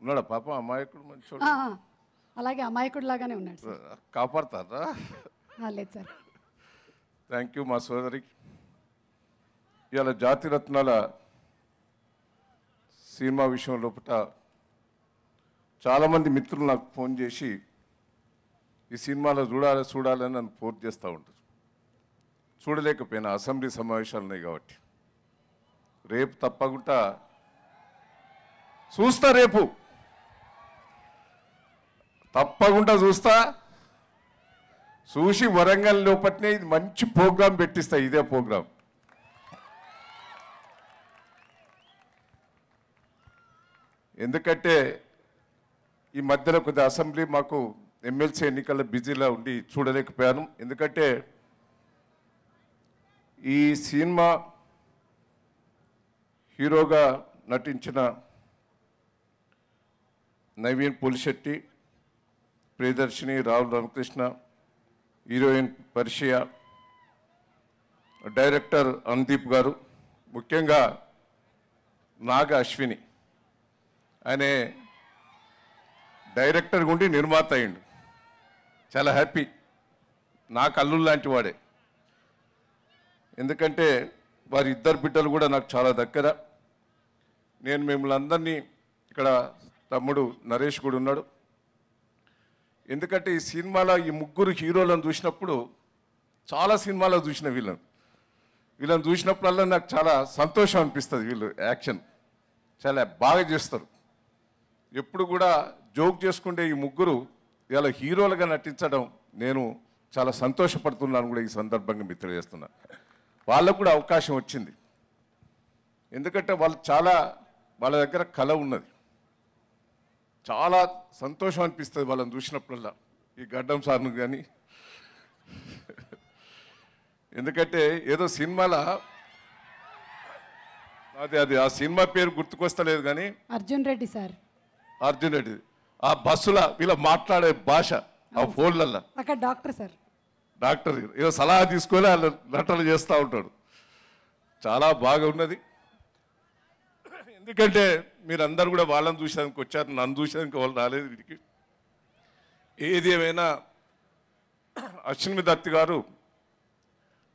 ఉన్నాడు పాప అమాయకుడు మంచోడు అలాగే అమాయకుడు లాగానే ఉన్నాడు సార్ కాపాడతారా లేదు సార్ థ్యాంక్ యూ మా సోదరి ఇవాళ జాతి రత్నాల సినిమా విషయం లోపల చాలామంది మిత్రులు నాకు ఫోన్ చేసి ఈ సినిమాలో చూడాలి చూడాలని నన్ను ఫోర్స్ చేస్తూ ఉంటారు చూడలేకపోయినా అసెంబ్లీ సమావేశాలు ఉన్నాయి కాబట్టి రేపు తప్పకుండా చూస్తా రేపు తప్పకుండా చూస్తా చూసి వరంగల్ లోపట్నే ఇది మంచి ప్రోగ్రాం పెట్టిస్తా ఇదే ప్రోగ్రాం ఎందుకంటే ఈ మధ్యలో కొద్ది అసెంబ్లీ మాకు ఎమ్మెల్సీ ఎన్నికల బిజీలో ఉండి చూడలేకపోయాను ఎందుకంటే ఈ సినిమా హీరోగా నటించిన నవీన్ పులిశెట్టి ప్రియదర్శిని రాహుల్ రామకృష్ణ హీరోయిన్ పరిషయ డైరెక్టర్ అందీప్ గారు ముఖ్యంగా నాగ అశ్విని అనే డైరెక్టర్ గుండి నిర్మాత అయ్యిండు చాలా హ్యాపీ నాకు అల్లు లాంటి వాడే ఎందుకంటే వారి ఇద్దరు బిడ్డలు కూడా నాకు చాలా దగ్గర నేను మిమ్మల్ని అందరినీ ఇక్కడ తమ్ముడు నరేష్ కూడా ఉన్నాడు ఎందుకంటే ఈ సినిమాలో ఈ ముగ్గురు హీరోలను చూసినప్పుడు చాలా సినిమాలో చూసిన వీళ్ళని వీళ్ళని చూసినప్పుడల్లా నాకు చాలా సంతోషం అనిపిస్తుంది వీళ్ళు యాక్షన్ చాలా బాగా చేస్తారు ఎప్పుడు కూడా జోక్ చేసుకుంటే ఈ ముగ్గురు ఇలా హీరోలుగా నటించడం నేను చాలా సంతోషపడుతున్నాను కూడా ఈ సందర్భంగా మీకు తెలియజేస్తున్నా వాళ్ళకు కూడా అవకాశం వచ్చింది ఎందుకంటే వాళ్ళు చాలా వాళ్ళ దగ్గర కళ ఉన్నది చాలా సంతోషం అనిపిస్తుంది వాళ్ళని చూసినప్పుడల్లా ఈ గడ్డం సార్ను కానీ ఎందుకంటే ఏదో సినిమాల అది అది ఆ సినిమా పేరు గుర్తుకొస్తలేదు కానీ అర్జున్ రెడ్డి సార్ అర్జున్ రెడ్డి ఆ బస్సుల వీళ్ళ మాట్లాడే భాష ఆ ఫోన్లల్లో అక్కడ డాక్టర్ సార్ డాక్టర్ ఏదో సలహా తీసుకొని వాళ్ళు నటన చేస్తూ ఉంటాడు చాలా బాగా ఉన్నది ఎందుకంటే మీరందరూ కూడా వాళ్ళని చూసేదానికి వచ్చారు నన్ను చూసేదానికి వాళ్ళు రాలేదు వీడికి ఏది ఏమైనా అశ్విని దత్తి గారు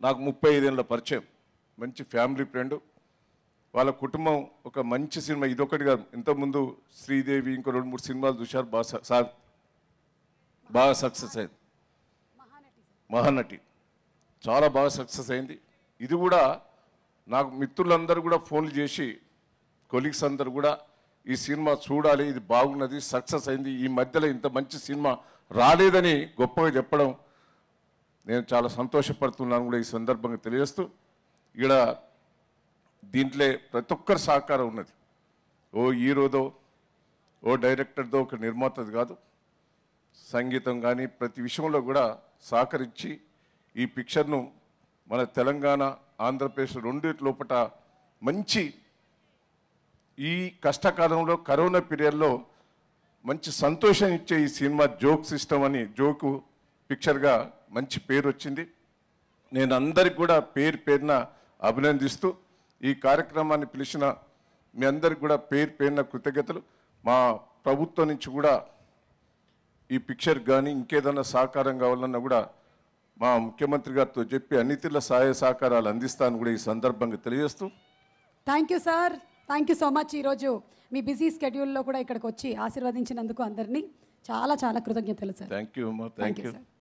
నాకు ముప్పై ఐదేళ్ళ పరిచయం మంచి ఫ్యామిలీ ఫ్రెండ్ వాళ్ళ కుటుంబం ఒక మంచి సినిమా ఇదొకటి కాదు ఇంతకుముందు శ్రీదేవి ఇంకో రెండు మూడు సినిమాలు చూశారు బాగా బాగా సక్సెస్ అయింది మహానటి చాలా బాగా సక్సెస్ అయింది ఇది కూడా నాకు మిత్రులందరూ కూడా ఫోన్లు చేసి కొలీగ్స్ అందరు కూడా ఈ సినిమా చూడాలి ఇది బాగున్నది సక్సెస్ అయింది ఈ మధ్యలో ఇంత మంచి సినిమా రాలేదని గొప్పగా చెప్పడం నేను చాలా సంతోషపడుతున్నాను కూడా ఈ సందర్భంగా తెలియజేస్తూ ఇక్కడ దీంట్లో ప్రతి ఒక్కరి సహకారం ఉన్నది ఓ హీరోదో ఓ డైరెక్టర్దో ఒక నిర్మాతది కాదు సంగీతం కానీ ప్రతి విషయంలో కూడా సహకరించి ఈ పిక్చర్ను మన తెలంగాణ ఆంధ్రప్రదేశ్ రెండింటి లోపల మంచి ఈ కష్టకాలంలో కరోనా పీరియడ్లో మంచి సంతోషం ఇచ్చే ఈ సినిమా జోక్ సిస్టమ్ అని జోకు పిక్చర్గా మంచి పేరు వచ్చింది నేను అందరికి కూడా పేరు పేరున అభినందిస్తూ ఈ కార్యక్రమాన్ని పిలిచిన మీ అందరికి కూడా పేరు పేరున కృతజ్ఞతలు మా ప్రభుత్వం నుంచి కూడా ఈ పిక్చర్ కానీ ఇంకేదైనా సహకారం కావాలన్నా కూడా మా ముఖ్యమంత్రి గారితో చెప్పి అన్నితిల సహాయ సహకారాలు అందిస్తాను కూడా ఈ సందర్భంగా తెలియజేస్తూ thank you sir thank you so much ఈరోజు మీ బిజీ స్కెడ్యూల్లో కూడా ఇక్కడికి వచ్చి ఆశీర్వదించినందుకు అందరినీ చాలా చాలా కృతజ్ఞతలు sir thank you thank you